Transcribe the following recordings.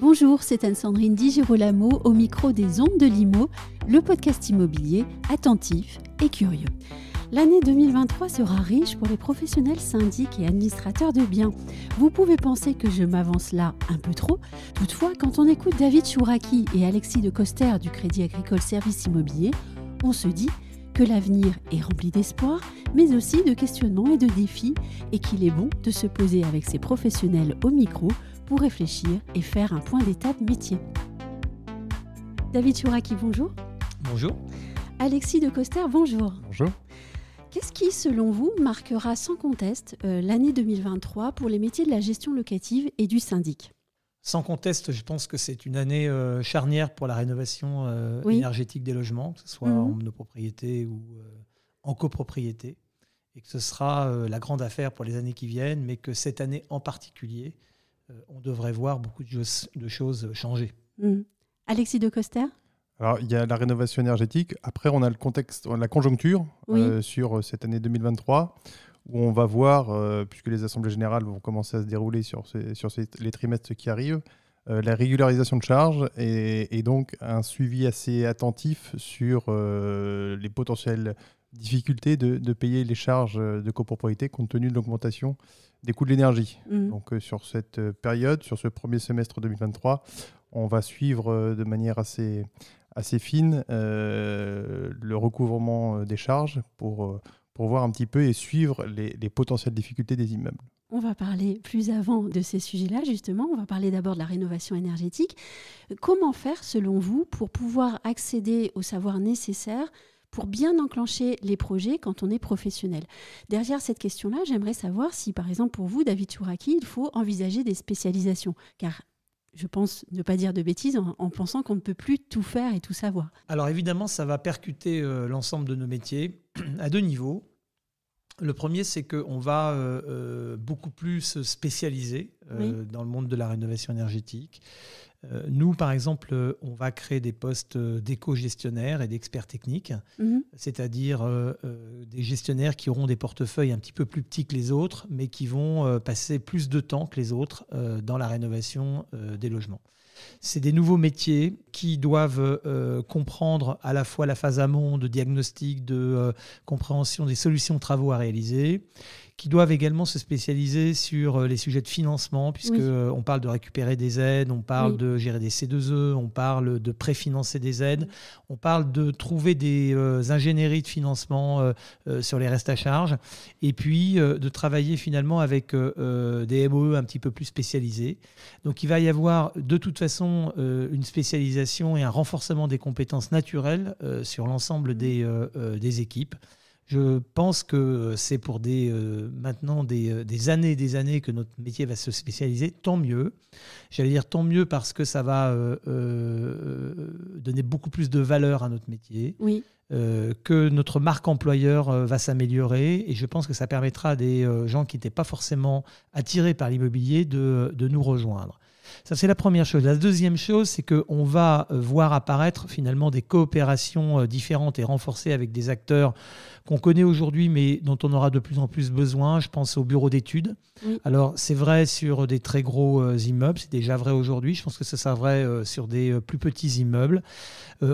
Bonjour, c'est Anne-Sandrine Di au micro des Ondes de Limo, le podcast immobilier attentif et curieux. L'année 2023 sera riche pour les professionnels syndics et administrateurs de biens. Vous pouvez penser que je m'avance là un peu trop. Toutefois, quand on écoute David Chouraki et Alexis de Coster du Crédit Agricole Service Immobilier, on se dit que l'avenir est rempli d'espoir, mais aussi de questionnements et de défis, et qu'il est bon de se poser avec ces professionnels au micro pour réfléchir et faire un point d'état de métier. David Chouraki, bonjour. Bonjour. Alexis de Coster, bonjour. Bonjour. Qu'est-ce qui, selon vous, marquera sans conteste euh, l'année 2023 pour les métiers de la gestion locative et du syndic sans conteste, je pense que c'est une année euh, charnière pour la rénovation euh, énergétique des logements, que ce soit mhm. en monopropriété ou en copropriété, et que ce sera la grande affaire pour les années qui viennent, mais que cette année en particulier, on devrait voir beaucoup de, choses changer. Mhm. Alexis de Coster alors, il y a la rénovation énergétique. Après, on a le contexte, la conjoncture euh, sur euh, cette année 2023, où on va voir, euh, puisque les assemblées générales vont commencer à se dérouler sur, sur les trimestres qui arrivent, la régularisation de charges et, donc un suivi assez attentif sur les potentielles difficultés de, payer les charges de copropriété compte tenu de l'augmentation des coûts de l'énergie. Mmh. Donc, sur cette période, sur ce premier semestre 2023, on va suivre de manière assez, assez fine euh, le recouvrement euh, des charges pour, euh, pour voir un petit peu et suivre les, les potentielles difficultés des immeubles. On va parler plus avant de ces sujets-là, justement. On va parler d'abord de la rénovation énergétique. Comment faire, selon vous, pour pouvoir accéder au savoir nécessaire pour bien enclencher les projets quand on est professionnel Derrière cette question-là, j'aimerais savoir si, par exemple, pour vous, David Chouraki, il faut envisager des spécialisations. Car je pense, ne pas dire de bêtises en, pensant qu'on ne peut plus tout faire et tout savoir. Alors évidemment, ça va percuter euh, l'ensemble de nos métiers à deux niveaux. Le premier, c'est qu'on va euh, euh, beaucoup plus se spécialiser dans le monde de la rénovation énergétique. Euh, nous, par exemple, euh, on va créer des postes euh, d'éco-gestionnaires et d'experts techniques, mhm. c'est-à-dire des gestionnaires qui auront des portefeuilles un petit peu plus petits que les autres, mais qui vont passer plus de temps que les autres dans la rénovation des logements. C'est des nouveaux métiers qui doivent comprendre à la fois la phase amont de diagnostic, de compréhension des solutions de travaux à réaliser, qui doivent également se spécialiser sur euh, les sujets de financement, puisque euh, on parle de récupérer des aides, on parle de gérer des C2E, on parle de préfinancer des aides, on parle de trouver des euh, ingénieries de financement sur les restes à charge, et puis de travailler finalement avec des MOE un petit peu plus spécialisés. Donc il va y avoir de toute façon une spécialisation et un renforcement des compétences naturelles sur l'ensemble des équipes. Je pense que euh, c'est pour des, euh, maintenant euh, des, années et des années que notre métier va se spécialiser. Tant mieux. J'allais dire tant mieux parce que ça va donner beaucoup plus de valeur à notre métier. Oui. que notre marque employeur va s'améliorer et je pense que ça permettra à des gens qui n'étaient pas forcément attirés par l'immobilier de nous rejoindre. Ça, c'est la première chose. La deuxième chose, c'est qu'on va euh, voir apparaître finalement des coopérations euh, différentes et renforcées avec des acteurs qu'on connaît aujourd'hui, mais dont on aura de plus en plus besoin. Je pense au bureau d'études. Alors, c'est vrai sur des très gros euh, immeubles, c'est déjà vrai aujourd'hui. Je pense que ce sera vrai sur des plus petits immeubles.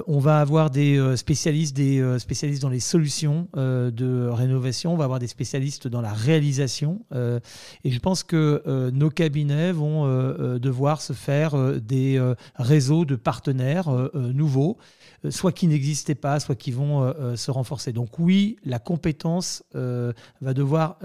on va avoir des spécialistes, des spécialistes dans les solutions de rénovation. On va avoir des spécialistes dans la réalisation. et je pense que nos cabinets vont devoir se faire euh, des euh, réseaux de partenaires euh, nouveaux, soit qui n'existaient pas, soit qui vont se renforcer. Donc oui, la compétence va devoir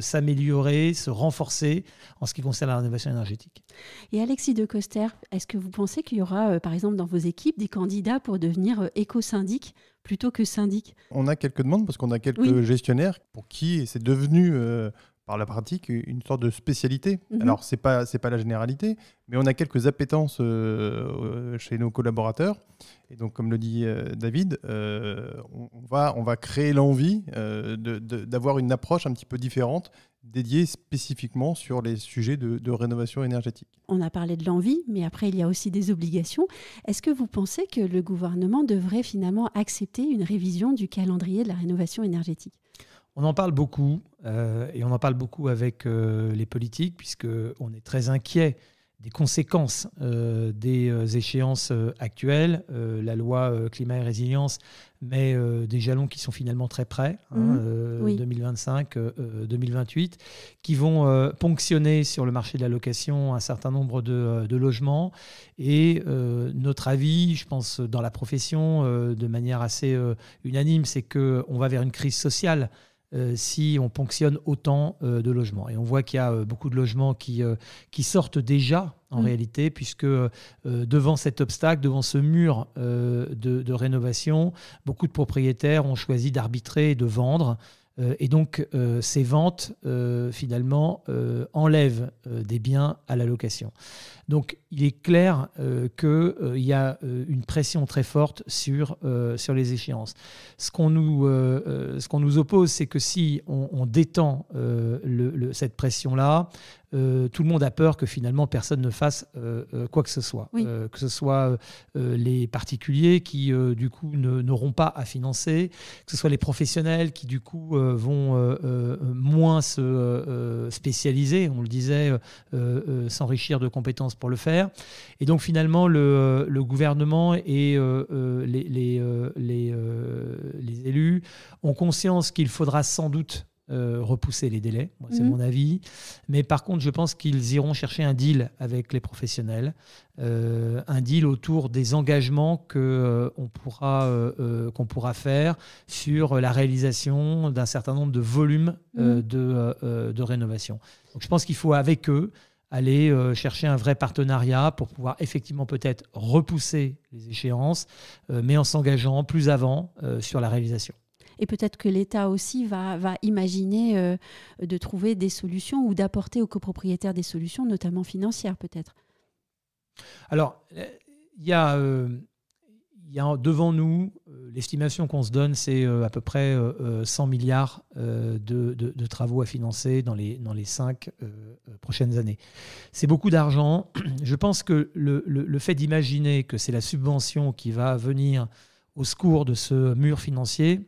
s'améliorer, se renforcer en ce qui concerne la rénovation énergétique. Et Alexis de Coster, est-ce que vous pensez qu'il y aura, par exemple, dans vos équipes, des candidats pour devenir éco-syndic plutôt que syndic On a quelques demandes parce qu'on a quelques gestionnaires pour qui c'est devenu par la pratique une sorte de spécialité. Mhm. Alors, ce n'est pas, c'est pas la généralité, mais on a quelques appétences euh, euh, chez nos collaborateurs. Et donc, comme le dit euh, David, on, va, on va créer l'envie d'avoir une approche un petit peu différente dédiée spécifiquement sur les sujets de rénovation énergétique. On a parlé de l'envie, mais après, il y a aussi des obligations. Est-ce que vous pensez que le gouvernement devrait finalement accepter une révision du calendrier de la rénovation énergétique on en parle beaucoup, euh, et on en parle beaucoup avec euh, les politiques, puisqu'on est très inquiet des conséquences euh, des échéances actuelles. la loi climat et résilience met des jalons qui sont finalement très près, 2025-2028, hein, mhm. qui vont ponctionner sur le marché de la location un certain nombre de, de logements. Et notre avis, je pense, dans la profession, de manière assez unanime, c'est qu'on va vers une crise sociale euh, si on ponctionne autant euh, de logements. Et on voit qu'il y a euh, beaucoup de logements qui, sortent déjà en mm. réalité, puisque devant cet obstacle, devant ce mur de, rénovation, beaucoup de propriétaires ont choisi d'arbitrer et de vendre euh, et donc, euh, ces ventes, euh, finalement, enlèvent des biens à la location. Donc, il est clair qu'il y a une pression très forte sur, sur les échéances. Ce qu'on nous, ce qu'on nous oppose, c'est que si on, détend cette pression-là, euh, tout le monde a peur que finalement personne ne fasse euh, euh, quoi que ce soit. que ce soit les particuliers qui, du coup, n'auront pas à financer, que ce soit les professionnels qui, du coup, vont moins se spécialiser, on le disait, s'enrichir de compétences pour le faire. Et donc, finalement, le, gouvernement et les élus ont conscience qu'il faudra sans doute euh, repousser les délais. C'est mhm. mon avis. Mais par contre, je pense qu'ils iront chercher un deal avec les professionnels, euh, un deal autour des engagements que euh, on pourra qu'on pourra faire sur la réalisation d'un certain nombre de volumes mhm. de, de rénovation. Donc, je pense qu'il faut avec eux aller chercher un vrai partenariat pour pouvoir effectivement peut-être repousser les échéances, mais en s'engageant plus avant sur la réalisation. Et peut-être que l'État aussi va, imaginer euh, de trouver des solutions ou d'apporter aux copropriétaires des solutions, notamment financières peut-être. Alors, il y a... Euh, devant nous, euh, l'estimation qu'on se donne, c'est à peu près 100 milliards de, travaux à financer dans les, dans les cinq prochaines années. C'est beaucoup d'argent. Je pense que le fait d'imaginer que c'est la subvention qui va venir au secours de ce mur financier,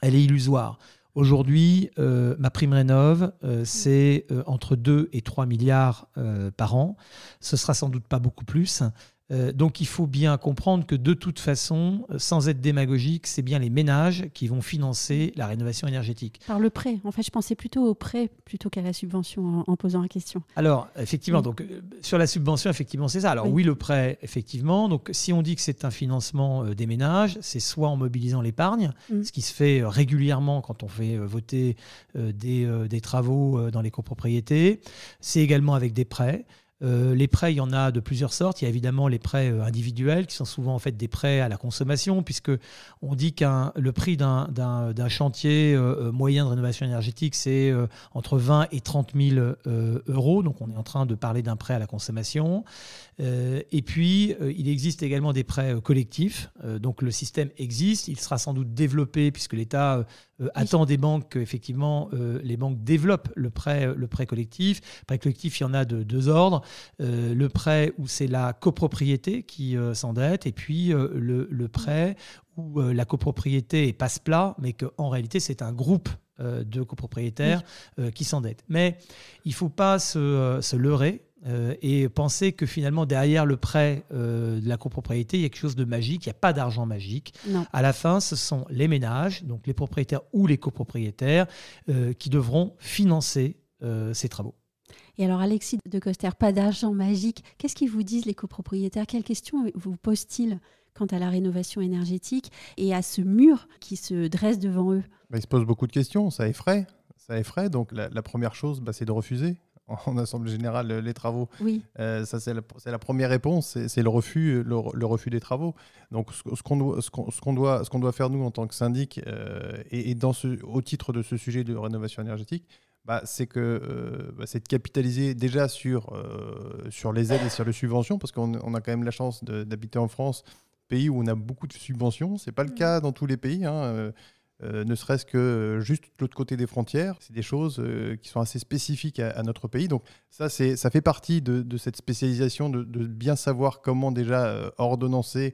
elle est illusoire. Aujourd'hui, euh, ma prime rénov, euh, c'est euh, entre 2 et 3 milliards par an. Ce sera sans doute pas beaucoup plus. Euh, donc il faut bien comprendre que de toute façon, euh, sans être démagogique, c'est bien les ménages qui vont financer la rénovation énergétique. Par le prêt. En fait, je pensais plutôt au prêt plutôt qu'à la subvention en, posant la question. Alors, effectivement, donc euh, sur la subvention, effectivement, c'est ça. Alors oui. le prêt, effectivement. Donc si on dit que c'est un financement des ménages, c'est soit en mobilisant l'épargne, mm. ce qui se fait régulièrement quand on fait voter des, travaux dans les copropriétés, c'est également avec des prêts. Euh, les prêts, il y en a de plusieurs sortes. Il y a évidemment les prêts euh, individuels, qui sont souvent en fait des prêts à la consommation, puisque on dit que le prix d'un chantier euh, moyen de rénovation énergétique, c'est entre 20 et 30 000 euros. Donc on est en train de parler d'un prêt à la consommation. et puis, il existe également des prêts collectifs. donc le système existe. Il sera sans doute développé, puisque l'État euh, attend des banques que effectivement euh, les banques développent le prêt, euh, le prêt collectif. Prêt collectif, il y en a de deux ordres. le prêt où c'est la copropriété qui s'endette et puis le, prêt où la copropriété passe plat, mais qu'en réalité c'est un groupe de copropriétaires qui s'endette. Mais il ne faut pas se, se leurrer euh, et penser que finalement derrière le prêt euh, de la copropriété, il y a quelque chose de magique, il n'y a pas d'argent magique. À la fin, ce sont les ménages, donc les propriétaires ou les copropriétaires, euh, qui devront financer ces travaux. Et alors Alexis de Coster, pas d'argent magique. Qu'est-ce qu'ils vous disent les copropriétaires Quelles questions vous posent-ils quant à la rénovation énergétique et à ce mur qui se dresse devant eux bah, Ils se posent beaucoup de questions, ça effraie. Ça effraie. Donc la, première chose, bah, c'est de refuser en assemblée générale euh, les travaux. Oui. Euh, ça, c'est la, première réponse, c'est le refus, euh, le, refus des travaux. Donc, ce, qu'on doit, ce qu'on doit, ce qu'on doit faire nous en tant que syndic et, dans ce, au titre de ce sujet de rénovation énergétique. Bah, c'est que bah, c'est de capitaliser déjà sur, sur les aides et sur les subventions, parce qu'on a quand même la chance d'habiter en France, pays où on a beaucoup de subventions. Ce n'est pas le mm. cas dans tous les pays. Hein, euh, ne serait-ce que euh, juste de l'autre côté des frontières. C'est des choses euh, qui sont assez spécifiques à, notre pays. Donc ça, ça fait partie de, cette spécialisation, de, bien savoir comment déjà ordonner, ordonnancer,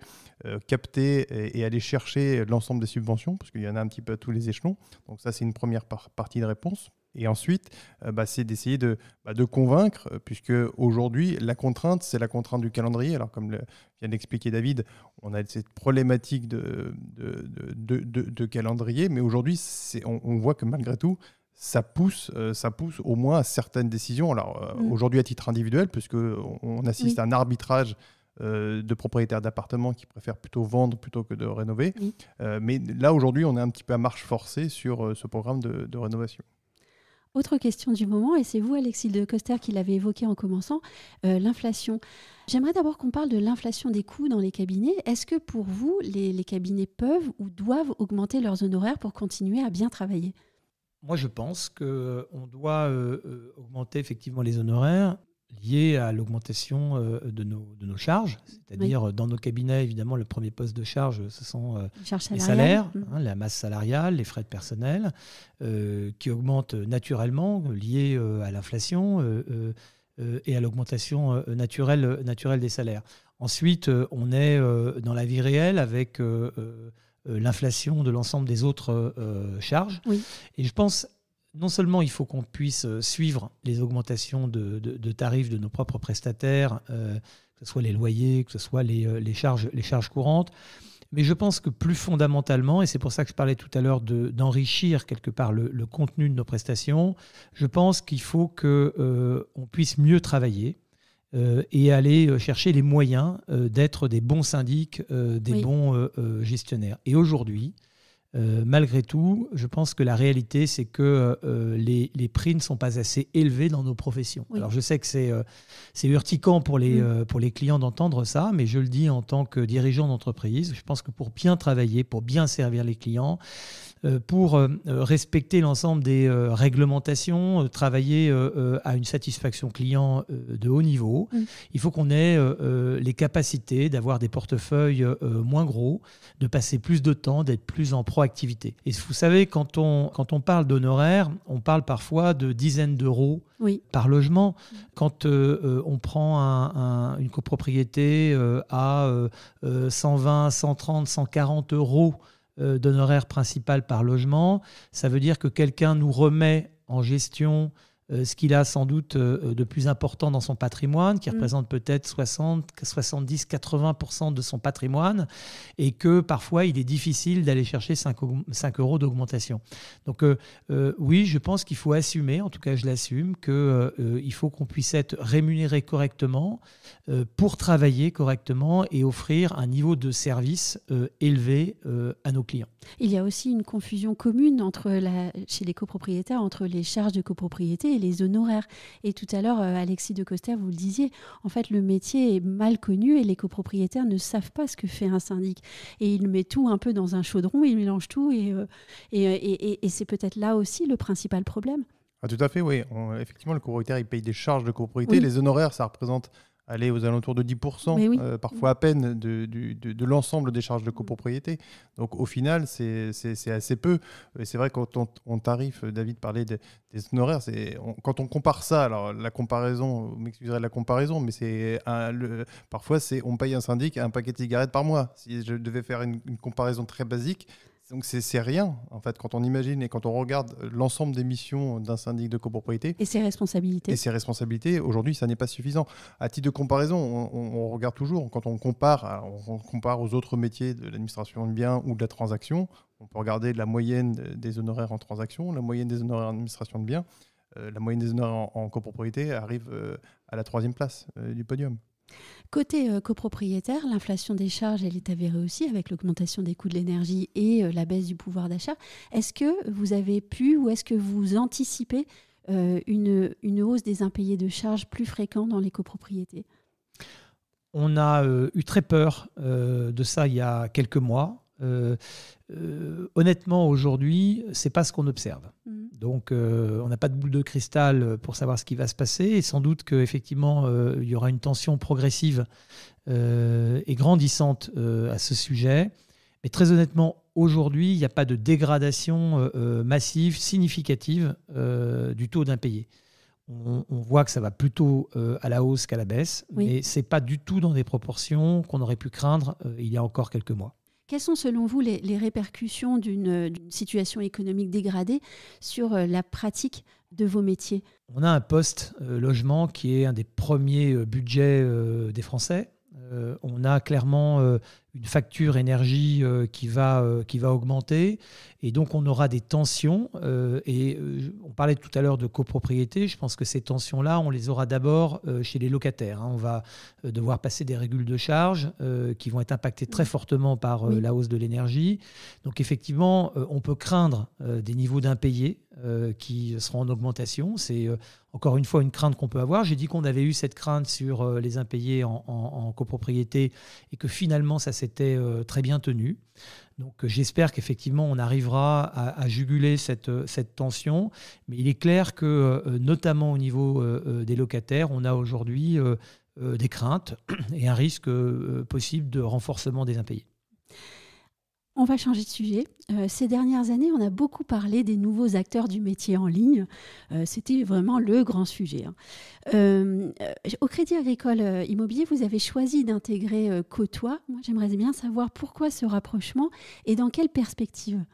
capter et, aller chercher l'ensemble des subventions, parce qu'il y en a un petit peu à tous les échelons. Donc ça, c'est une première partie de réponse. Et ensuite, euh, bah, c'est d'essayer de, bah, convaincre, euh, puisque aujourd'hui, la contrainte, c'est la contrainte du calendrier. Alors, comme vient d'expliquer David, on a cette problématique de, calendrier, mais aujourd'hui, on, voit que malgré tout, ça pousse, euh, ça pousse au moins à certaines décisions. Alors, mm. aujourd'hui, à titre individuel, puisqu'on on assiste à un arbitrage de propriétaires d'appartements qui préfèrent plutôt vendre plutôt que de rénover. mais là, aujourd'hui, on est un petit peu à marche forcée sur ce programme de rénovation. Autre question du moment, et c'est vous, Alexis de Coster, qui l'avez évoqué en commençant, euh, l'inflation. J'aimerais d'abord qu'on parle de l'inflation des coûts dans les cabinets. Est-ce que pour vous, les, cabinets peuvent ou doivent augmenter leurs honoraires pour continuer à bien travailler moi, je pense qu'on doit euh, euh, augmenter effectivement les honoraires liées à l'augmentation euh, de nos, de, nos, charges, c'est-à-dire euh, dans nos cabinets, évidemment, le premier poste de charge, euh, ce sont les salaires, mmh. hein, la masse salariale, les frais de personnel, qui augmentent naturellement, liés à l'inflation et à l'augmentation naturelle, naturelle des salaires. Ensuite, on est dans la vie réelle avec l'inflation de l'ensemble des autres charges. Et je pense non seulement il faut qu'on puisse euh, suivre les augmentations de, tarifs de nos propres prestataires, euh, que ce soit les loyers, que ce soit euh, les, charges, les charges courantes, mais je pense que plus fondamentalement, et c'est pour ça que je parlais tout à l'heure d'enrichir quelque part le, contenu de nos prestations, je pense qu'il faut qu'on on puisse mieux travailler, et aller chercher les moyens d'être des bons syndics, des bons gestionnaires. Et aujourd'hui, euh, malgré tout, je pense que la réalité, c'est que euh, les, prix ne sont pas assez élevés dans nos professions. Alors, je sais que c'est euh, c'est urticant pour les, mm. pour les clients d'entendre ça, mais je le dis en tant que dirigeant d'entreprise, je pense que pour bien travailler, pour bien servir les clients, pour respecter l'ensemble des réglementations, travailler à une satisfaction client de haut niveau, mm. il faut qu'on ait les capacités d'avoir des portefeuilles moins gros, de passer plus de temps, d'être plus en proie et vous savez, quand on, quand on parle d'honoraires, on parle parfois de dizaines d'euros par logement. Quand euh, euh, on prend une copropriété euh, à 120, 130, 140 euros d'honoraires principal par logement, ça veut dire que quelqu'un nous remet en gestion euh, ce qu'il a sans doute euh, euh, de plus important dans son patrimoine, qui mm. représente peut-être 60, 70, 80% de son patrimoine, et que parfois il est difficile d'aller chercher 5, euros d'augmentation. Donc oui, je pense qu'il faut assumer, en tout cas je l'assume, qu'il il faut qu'on puisse être rémunéré correctement pour travailler correctement et offrir un niveau de service élevé à nos clients. Il y a aussi une confusion commune entre la, chez les copropriétaires entre les charges de copropriété et les honoraires. Et tout à l'heure, euh, Alexis de Coster, vous le disiez, en fait, le métier est mal connu et les copropriétaires ne savent pas ce que fait un syndic. Et il met tout un peu dans un chaudron, il mélange tout et, euh, euh, et, c'est peut-être là aussi le principal problème. Ah, tout à fait, oui. effectivement, le copropriétaire, il paye des charges de copropriété. Les honoraires, ça représente aller aux alentours de 10%, euh, parfois à peine, de, l'ensemble des charges de copropriété. Donc au final, c'est assez peu. Et c'est vrai, quand on, on tarif, David parlait des, des honoraires, quand on compare ça, alors la comparaison, vous m'excuserez de la comparaison, mais c'est parfois c'est on paye un syndic un paquet de cigarettes par mois. Si je devais faire une, une comparaison très basique, donc c'est rien, en fait, quand on imagine et quand on regarde l'ensemble des missions d'un syndic de copropriété. Et ses responsabilités. Et ses responsabilités, aujourd'hui, ça n'est pas suffisant. À titre de comparaison, on, regarde toujours, quand on compare, on compare aux autres métiers de l'administration de biens ou de la transaction, on peut regarder la moyenne des honoraires en transaction, la moyenne des honoraires en administration de biens. Euh, la moyenne des honoraires en, copropriété arrive euh, à la troisième place euh, du podium. Côté euh, copropriétaire, l'inflation des charges, elle est avérée aussi avec l'augmentation des coûts de l'énergie et euh, la baisse du pouvoir d'achat. Est-ce que vous avez pu ou est-ce que vous anticipez euh, une, une, hausse des impayés de charges plus fréquents dans les copropriétés On a eu très peur de ça il y a quelques mois. Euh, euh, honnêtement, aujourd'hui, c'est pas ce qu'on observe. Mm-hmm. Donc, euh, on n'a pas de boule de cristal pour savoir ce qui va se passer. Et sans doute qu'effectivement, il y aura une tension progressive et grandissante à ce sujet. Mais très honnêtement, aujourd'hui, il n'y a pas de dégradation massive, significative du taux d'impayé. On, on, voit que ça va plutôt à la hausse qu'à la baisse, mais ce n'est pas du tout dans des proportions qu'on aurait pu craindre il y a encore quelques mois. Quelles sont selon vous les, répercussions d'une situation économique dégradée sur euh, la pratique de vos métiers On a un poste euh, logement qui est un des premiers euh, budgets des Français. on a clairement une facture énergie euh, qui, va, euh, qui va augmenter. Et donc, on aura des tensions. Euh, et on parlait tout à l'heure de copropriété. Je pense que ces tensions-là, on les aura d'abord chez les locataires. Hein. On va devoir passer des régules de charges qui vont être impactées très fortement par la hausse de l'énergie. Donc, effectivement, on peut craindre des niveaux d'impayés qui seront en augmentation. C'est encore une fois une crainte qu'on peut avoir. J'ai dit qu'on avait eu cette crainte sur les impayés en, en copropriété et que finalement, ça s'est c'était euh, très bien tenu. Donc euh, j'espère qu'effectivement on arrivera à, juguler cette, euh, cette, tension, mais il est clair que notamment au niveau des locataires, on a aujourd'hui des craintes et un risque possible de renforcement des impayés. On va changer de sujet. Euh, ces dernières années, on a beaucoup parlé des nouveaux acteurs du métier en ligne. Euh, c'était vraiment le grand sujet. Hein. Euh, au Crédit Agricole Immobilier, vous avez choisi d'intégrer Côtois. J'aimerais bien savoir pourquoi ce rapprochement et dans quelle perspective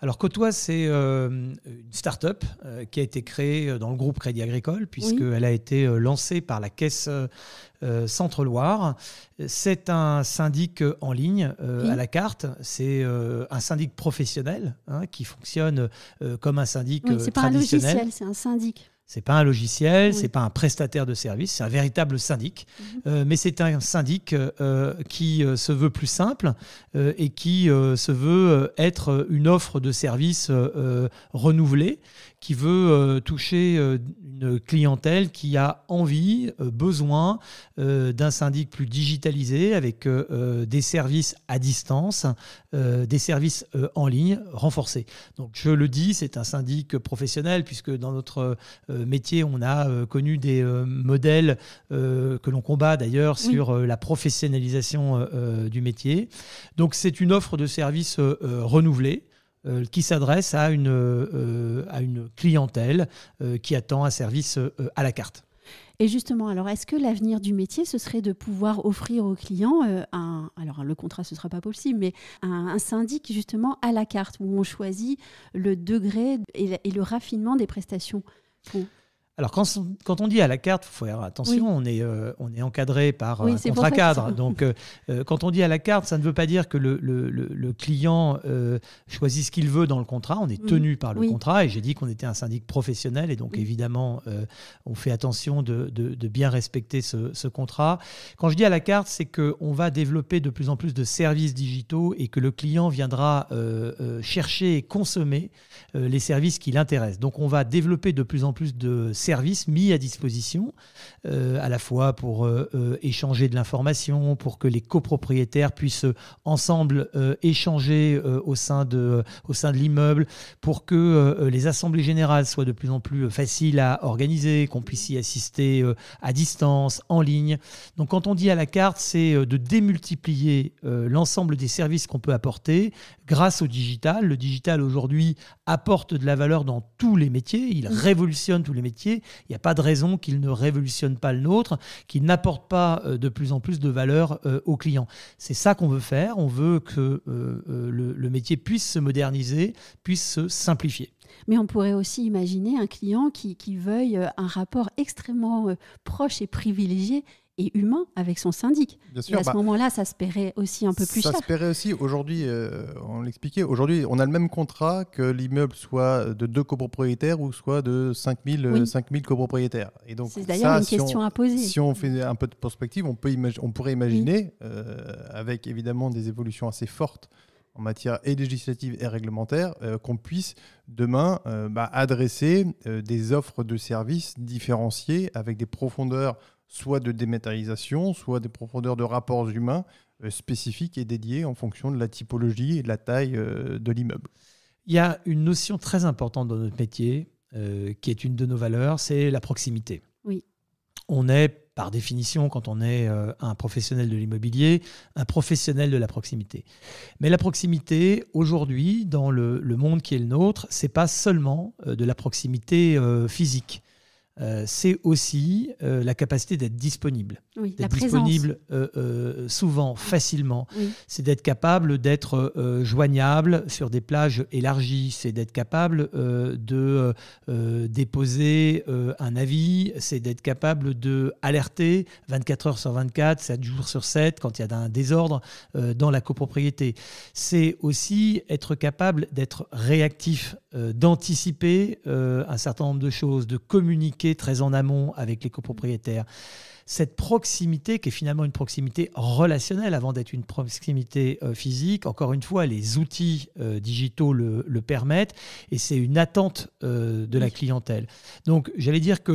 alors toi c'est euh, une start-up euh, qui a été créée euh, dans le groupe Crédit Agricole, puisqu'elle a été lancée par la Caisse Centre-Loire. C'est un syndic en ligne à la carte. C'est un syndic professionnel hein, qui fonctionne comme un syndic traditionnel. C'est pas un logiciel, c'est un syndic. C'est pas un logiciel, ce c'est pas un prestataire de service, c'est un véritable syndic. Mhm. Euh, mais c'est un syndic euh, qui euh, se veut plus simple et qui se veut être une offre de service renouvelée, qui veut euh, toucher euh, une clientèle qui a envie, euh, besoin d'un syndic plus digitalisé avec des services à distance, des services en ligne renforcés. Donc je le dis, c'est un syndic professionnel puisque dans notre métier, on a connu des modèles que l'on combat d'ailleurs sur la professionnalisation du métier. Donc c'est une offre de services renouvelée euh, qui s'adresse à, une, euh, à une clientèle euh, qui attend un service à la carte. Et justement, alors est-ce que l'avenir du métier, ce serait de pouvoir offrir aux clients un, alors le contrat ce ne sera pas possible, mais un, syndic justement à la carte où on choisit le degré et, et le raffinement des prestations. Pour... Alors, quand, on dit à la carte, il faut faire attention, on, est, euh, est encadré par un contrat cadre. Donc, euh, euh, quand on dit à la carte, ça ne veut pas dire que le, client choisit ce qu'il veut dans le contrat. On est mm. tenu par le contrat. Et j'ai dit qu'on était un syndic professionnel. Et donc, évidemment, on fait attention de, bien respecter ce, ce, contrat. Quand je dis à la carte, c'est qu'on va développer de plus en plus de services digitaux et que le client viendra chercher et consommer les services qui l'intéressent. Donc, on va développer de plus en plus de services services mis à disposition, euh, à la fois pour euh, euh, échanger de l'information, pour que les copropriétaires puissent ensemble échanger au sein de, au sein de l'immeuble, pour que les assemblées générales soient de plus en plus faciles à organiser, qu'on puisse y assister à distance, en ligne. Donc quand on dit à la carte, c'est de démultiplier l'ensemble des services qu'on peut apporter grâce au digital. Le digital aujourd'hui apporte de la valeur dans tous les métiers, il mmh. révolutionne tous les métiers, il n'y a pas de raison qu'il ne révolutionne pas le nôtre, qu'il n'apporte pas euh, de plus en plus de valeur euh, aux clients. C'est ça qu'on veut faire. On veut que euh, le, métier puisse se moderniser, puisse se simplifier. Mais on pourrait aussi imaginer un client qui, veuille un rapport extrêmement proche et privilégié et humain avec son syndic. et à ce bah, moment-là, ça se paierait aussi un peu plus ça cher. Ça se paierait aussi. Aujourd'hui, euh, on l'expliquait, aujourd'hui, on a le même contrat que l'immeuble soit de deux copropriétaires ou soit de 5000 copropriétaires. Et donc, c'est d'ailleurs une si question on, à poser. Si on fait un peu de perspective, on, peut on pourrait imaginer, euh, avec évidemment des évolutions assez fortes en matière et législative et réglementaire, euh, qu'on puisse demain bah, adresser des offres de services différenciées avec des profondeurs soit de dématérialisation, soit des profondeurs de rapports humains euh, spécifiques et dédiés en fonction de la typologie et de la taille euh, de l'immeuble. Il y a une notion très importante dans notre métier, euh, qui est une de nos valeurs, c'est la proximité. Oui. On est, par définition, quand on est un professionnel de l'immobilier, un professionnel de la proximité. Mais la proximité, aujourd'hui, dans le, monde qui est le nôtre, c'est pas seulement de la proximité physique. Euh, c'est aussi euh, la capacité d'être disponible. d'être disponible euh, souvent, facilement. C'est d'être capable d'être joignable sur des plages élargies. C'est d'être capable de déposer un avis. C'est d'être capable de alerter 24 heures sur 24, 7 jours sur 7 quand il y a un désordre dans la copropriété. C'est aussi être capable d'être réactif euh, d'anticiper euh, un certain nombre de choses, de communiquer très en amont avec les copropriétaires, cette proximité qui est finalement une proximité relationnelle avant d'être une proximité euh, physique. Encore une fois, les outils euh, digitaux le, permettent et c'est une attente euh, de la clientèle. Donc, j'allais dire que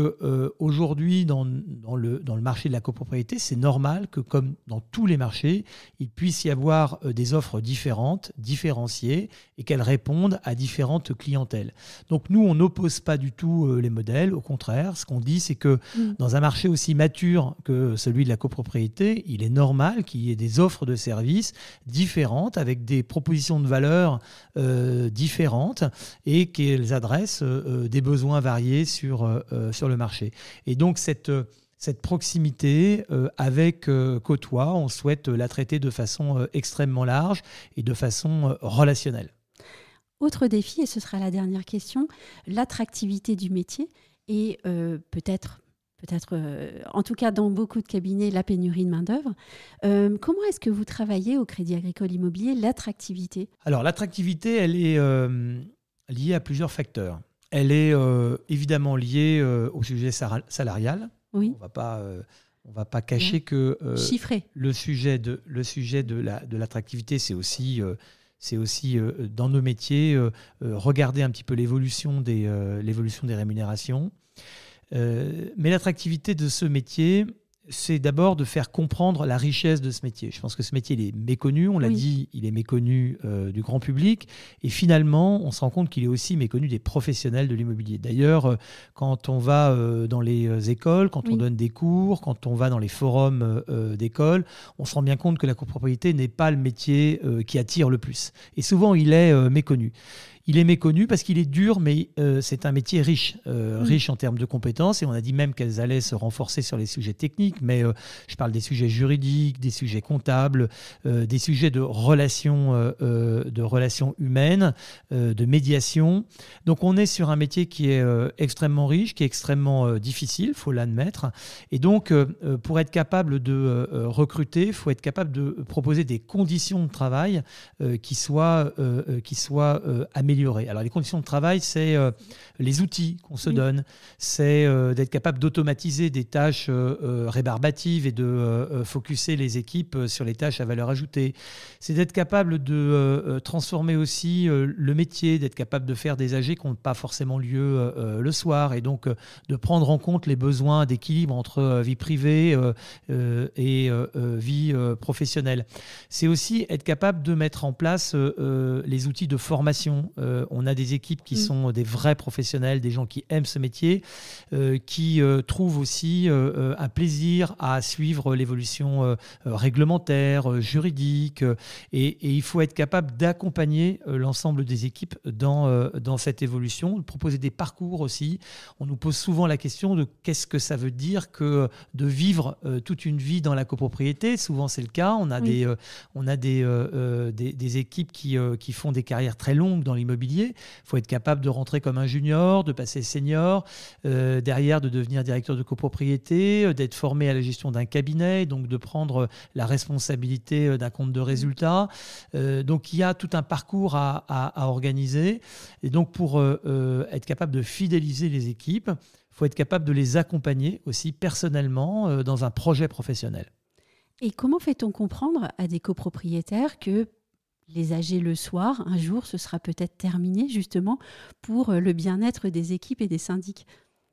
aujourd'hui, dans, le, dans le marché de la copropriété, c'est normal que, comme dans tous les marchés, il puisse y avoir des offres différentes, différenciées et qu'elles répondent à différentes clientèles. Donc, nous, on n'oppose pas du tout les modèles. Au contraire, ce qu'on dit, c'est que mm. dans un marché aussi mature, que celui de la copropriété, il est normal qu'il y ait des offres de services différentes, avec des propositions de valeur euh, différentes, et qu'elles adressent euh, euh, des besoins variés sur, sur le marché. Et donc cette cette proximité avec euh, on souhaite la traiter de façon extrêmement large et de façon relationnelle. Autre défi, et ce sera la dernière question, l'attractivité du métier et peut-être peut-être, euh, en tout cas dans beaucoup de cabinets, la pénurie de main-d'œuvre. Euh, comment est-ce que vous travaillez au Crédit Agricole Immobilier l'attractivité Alors, l'attractivité, elle est euh, liée à plusieurs facteurs. Elle est évidemment liée au sujet salarial. Oui. On ne va pas on va pas cacher que le sujet de le sujet de la de l'attractivité c'est aussi c'est aussi dans nos métiers regarder un petit peu l'évolution des l'évolution des rémunérations euh, mais l'attractivité de ce métier, c'est d'abord de faire comprendre la richesse de ce métier. Je pense que ce métier, est méconnu, on l'a dit, il est méconnu euh, du grand public, et finalement, on se rend compte qu'il est aussi méconnu des professionnels de l'immobilier. D'ailleurs, euh, quand on va dans les écoles, quand on donne des cours, quand on va dans les forums d'école, on se rend bien compte que la copropriété n'est pas le métier qui attire le plus. Et souvent, il est méconnu. Il est méconnu parce qu'il est dur, mais euh, c'est un métier riche, euh, mm. riche en termes de compétences. Et on a dit même qu'elles allaient se renforcer sur les sujets techniques, mais euh, je parle des sujets juridiques, des sujets comptables, des sujets de relations, de relations humaines, de médiation. Donc on est sur un métier qui est extrêmement riche, qui est extrêmement difficile, faut l'admettre. Et donc pour être capable de recruter, faut être capable de proposer des conditions de travail qui soient, qui soient améliorées alors les conditions de travail, c'est euh, les outils qu'on se donne, c'est euh, d'être capable d'automatiser des tâches euh, rébarbatives et de focuser les équipes sur les tâches à valeur ajoutée. C'est d'être capable de transformer aussi le métier, d'être capable de faire des AG qui n'ont pas forcément lieu le soir et donc de prendre en compte les besoins d'équilibre entre vie privée et vie professionnelle. C'est aussi être capable de mettre en place les outils de formation euh, on a des équipes qui mm. sont des vrais professionnels, des gens qui aiment ce métier, euh, qui euh, trouvent aussi un plaisir à suivre l'évolution réglementaire, juridique. Et, il faut être capable d'accompagner l'ensemble des équipes dans, cette évolution, de proposer des parcours aussi. On nous pose souvent la question de qu'est-ce que ça veut dire que de vivre toute une vie dans la copropriété. Souvent, c'est le cas. On a, des, on a des, des, équipes qui, qui font des carrières très longues dans l'immobilier il faut être capable de rentrer comme un junior, de passer senior, euh, derrière de devenir directeur de copropriété, euh, d'être formé à la gestion d'un cabinet, donc de prendre euh, la responsabilité d'un compte de résultat. donc il y a tout un parcours à, à organiser. Et donc pour être capable de fidéliser les équipes, il faut être capable de les accompagner aussi personnellement dans un projet professionnel. Et comment fait-on comprendre à des copropriétaires que les âgés le soir. Un jour, ce sera peut-être terminé justement pour euh, le bien-être des équipes et des syndics.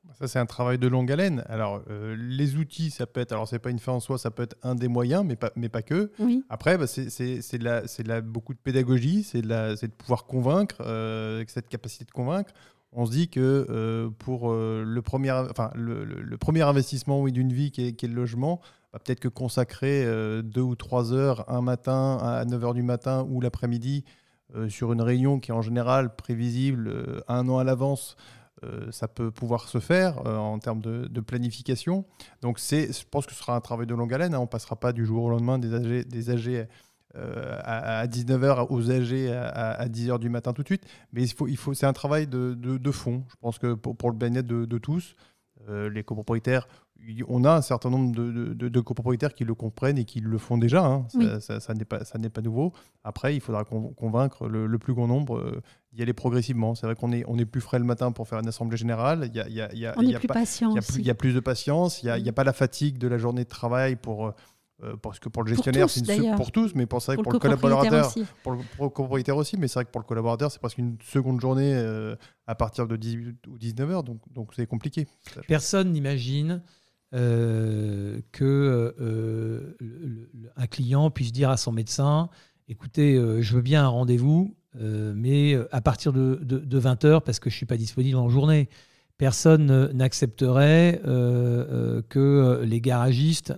Bah, ça, c'est un travail de longue haleine. Alors, euh, les outils, ça peut être, alors c'est pas une fin en soi, ça peut être un des moyens, mais pas, mais pas que. Après, bah, c'est de, beaucoup de pédagogie, c'est de, pouvoir convaincre, euh, cette capacité de convaincre. On se dit que pour le, premier, enfin, premier investissement oui, d'une vie qui est le logement, bah, peut-être que consacrer euh, deux ou trois heures un matin à 9 h du matin ou l'après-midi euh, sur une réunion qui est en général prévisible euh, un an à l'avance, ça peut pouvoir se faire en termes de, planification. Donc c'est, je pense que ce sera un travail de longue haleine. Hein. on ne passera pas du jour au lendemain des âgés des âgés à, 19h aux âgés à, 10h du matin tout de suite. Mais il faut, il faut, c'est un travail de, de, fond, je pense que pour, le bien-être de, tous. les copropriétaires on a un certain nombre de, copropriétaires qui le comprennent et qui le font déjà. Hein. Ça, ça, n'est pas, nouveau. Après, il faudra convaincre le, plus grand nombre euh, d'y aller progressivement. C'est vrai qu'on est, on est plus frais le matin pour faire une assemblée générale. Il a, il y a, on plus Il y a plus, de patience. Il n'y a, mm. pas la fatigue de la journée de travail pour. Euh, euh, parce que pour le gestionnaire, c'est pour tous, mais pour, pour, le, collaborateur, pour le copropriétaire aussi, mais c'est vrai que pour le collaborateur, c'est presque une seconde journée à partir de 18 ou 19 heures. donc donc c'est compliqué. Personne n'imagine euh, que euh, un client puisse dire à son médecin écoutez, euh, je veux bien un rendez-vous, mais à partir de, de 20 h parce que je ne suis pas disponible en journée personne n'accepterait euh, euh, que euh, les garagistes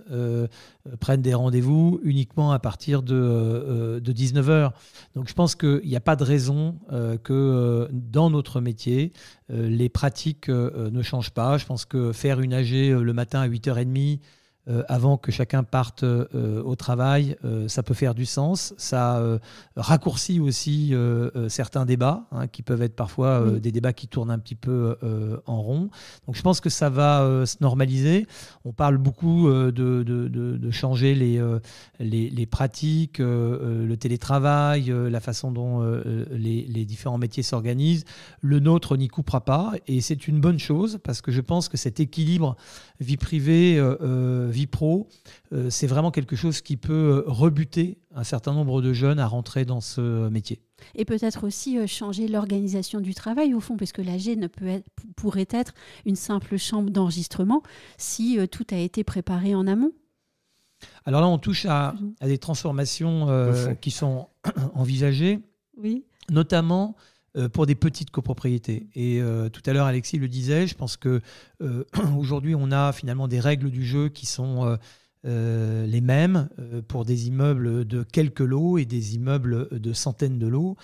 prennent des rendez-vous uniquement à partir de, de 19h. Donc je pense qu'il n'y a pas de raison que dans notre métier, les pratiques ne changent pas. Je pense que faire une AG le matin à 8h30, euh, avant que chacun parte euh, au travail, euh, ça peut faire du sens. Ça raccourcit aussi certains débats, hein, qui peuvent être parfois des débats qui tournent un petit peu en rond. Donc je pense que ça va se normaliser. On parle beaucoup de, changer les, les, pratiques, le télétravail, la façon dont les, les différents métiers s'organisent. Le nôtre n'y coupera pas, et c'est une bonne chose, parce que je pense que cet équilibre vie privée, vie pro, euh, c'est vraiment quelque chose qui peut euh, rebuter un certain nombre de jeunes à rentrer dans ce métier. Et peut-être aussi euh, changer l'organisation du travail au fond, parce que l'AG ne peut pourrait être une simple chambre d'enregistrement si tout a été préparé en amont. Alors là, on touche à, des transformations qui sont envisagées, oui. notamment euh, pour des petites copropriétés. Et euh, tout à l'heure, Alexis le disait, je pense que euh, aujourd'hui, on a finalement des règles du jeu qui sont les mêmes pour des immeubles de quelques lots et des immeubles de centaines de lots,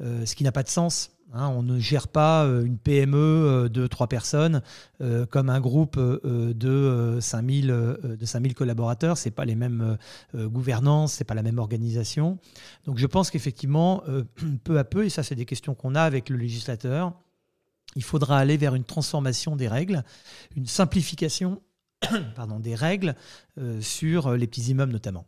ce qui n'a pas de sens Hein, on ne gère pas euh, une PME euh, de trois personnes euh, comme un groupe de 5000, collaborateurs. Ce n'est pas les mêmes gouvernances, ce n'est pas la même organisation. Donc je pense qu'effectivement, peu à peu, et ça c'est des questions qu'on a avec le législateur, il faudra aller vers une transformation des règles, une simplification pardon, des règles sur les petits immeubles notamment.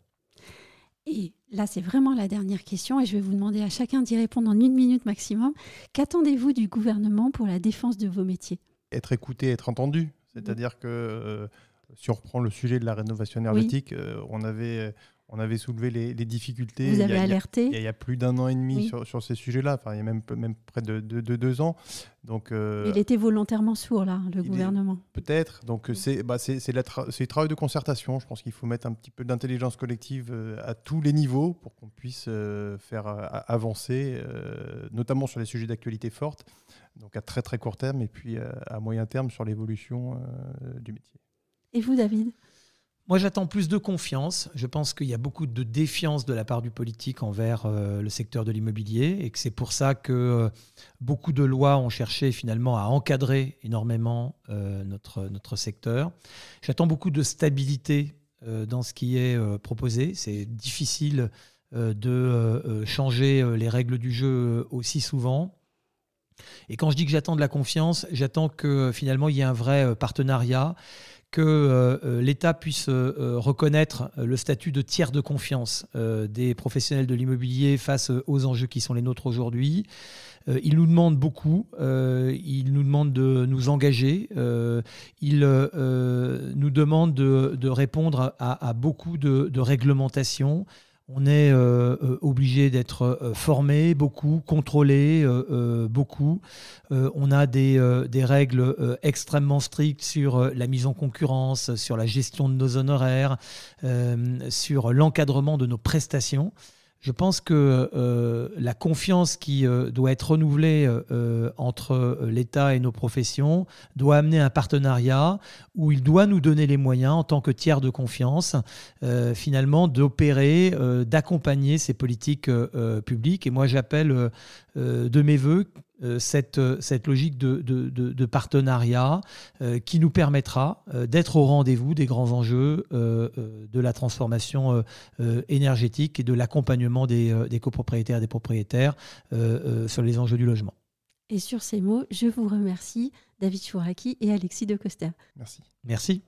Et là, c'est vraiment la dernière question et je vais vous demander à chacun d'y répondre en une minute maximum. Qu'attendez-vous du gouvernement pour la défense de vos métiers Être écouté, être entendu. C'est-à-dire que euh, si on reprend le sujet de la rénovation énergétique, euh, on avait on avait soulevé les, difficultés. il y a, alerté. Il y, a, plus d'un an et demi sur, ces sujets-là, enfin, il y a même, même près de, deux ans. Donc, euh, il était volontairement sourd, là, le gouvernement. Peut-être. Donc, c'est bah, le travail de concertation. Je pense qu'il faut mettre un petit peu d'intelligence collective euh, à tous les niveaux pour qu'on puisse euh, faire avancer, notamment sur les sujets d'actualité forte, donc à très très court terme, et puis à moyen terme sur l'évolution du métier. Et vous, David moi, j'attends plus de confiance. Je pense qu'il y a beaucoup de défiance de la part du politique envers euh, le secteur de l'immobilier et que c'est pour ça que euh, beaucoup de lois ont cherché finalement à encadrer énormément euh, notre, notre secteur. J'attends beaucoup de stabilité dans ce qui est proposé. C'est difficile de changer les règles du jeu aussi souvent. Et quand je dis que j'attends de la confiance, j'attends que finalement il y ait un vrai partenariat, que euh, euh, l'État puisse euh, reconnaître le statut de tiers de confiance des professionnels de l'immobilier face aux enjeux qui sont les nôtres aujourd'hui. il nous demande beaucoup, il nous demande de nous engager, il nous demande de, répondre à, beaucoup de réglementations on est euh, euh, obligé d'être euh, formé beaucoup, contrôlé beaucoup. on a des, des règles extrêmement strictes sur la mise en concurrence, sur la gestion de nos honoraires, sur l'encadrement de nos prestations. Je pense que euh, la confiance qui euh, doit être renouvelée euh, entre l'État et nos professions doit amener un partenariat où il doit nous donner les moyens, en tant que tiers de confiance, finalement, d'opérer, d'accompagner ces politiques publiques. Et moi, j'appelle de mes voeux euh, cette, euh, cette logique de, de, de, partenariat euh, qui nous permettra d'être au rendez-vous des grands enjeux de la transformation énergétique et de l'accompagnement des, copropriétaires et des propriétaires sur les enjeux du logement. Et sur ces mots, je vous remercie David Chouraki et Alexis De coster Merci. Merci.